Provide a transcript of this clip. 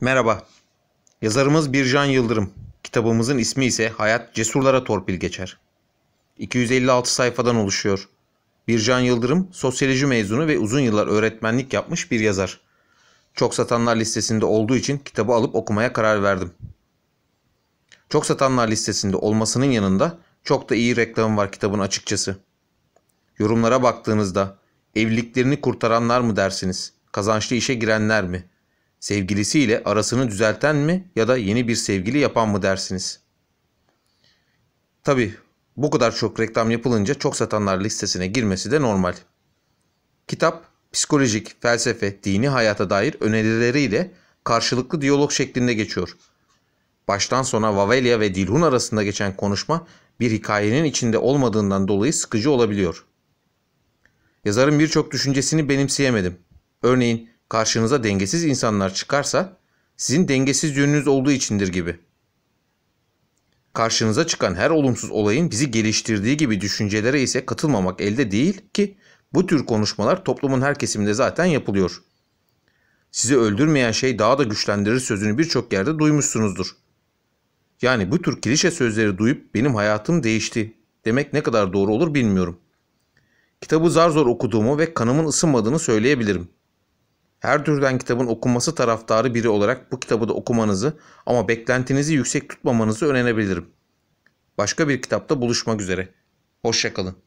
Merhaba. Yazarımız Bircan Yıldırım. Kitabımızın ismi ise Hayat Cesurlara Torpil Geçer. 256 sayfadan oluşuyor. Bircan Yıldırım sosyoloji mezunu ve uzun yıllar öğretmenlik yapmış bir yazar. Çok satanlar listesinde olduğu için kitabı alıp okumaya karar verdim. Çok satanlar listesinde olmasının yanında çok da iyi reklam var kitabın açıkçası. Yorumlara baktığınızda evliliklerini kurtaranlar mı dersiniz? Kazançlı işe girenler mi? Sevgilisiyle arasını düzelten mi ya da yeni bir sevgili yapan mı dersiniz? Tabi bu kadar çok reklam yapılınca çok satanlar listesine girmesi de normal. Kitap psikolojik, felsefe, dini hayata dair önerileriyle karşılıklı diyalog şeklinde geçiyor. Baştan sona Vavelya ve Dilhun arasında geçen konuşma bir hikayenin içinde olmadığından dolayı sıkıcı olabiliyor. Yazarın birçok düşüncesini benimseyemedim. Örneğin karşınıza dengesiz insanlar çıkarsa sizin dengesiz yönünüz olduğu içindir gibi. Karşınıza çıkan her olumsuz olayın bizi geliştirdiği gibi düşüncelere ise katılmamak elde değil ki bu tür konuşmalar toplumun her kesiminde zaten yapılıyor. Sizi öldürmeyen şey daha da güçlendirir sözünü birçok yerde duymuşsunuzdur. Yani bu tür klişe sözleri duyup benim hayatım değişti demek ne kadar doğru olur bilmiyorum. Kitabı zar zor okuduğumu ve kanımın ısınmadığını söyleyebilirim. Her türden kitabın okunması taraftarı biri olarak bu kitabı da okumanızı ama beklentinizi yüksek tutmamanızı önerebilirim. Başka bir kitapta buluşmak üzere. Hoşçakalın.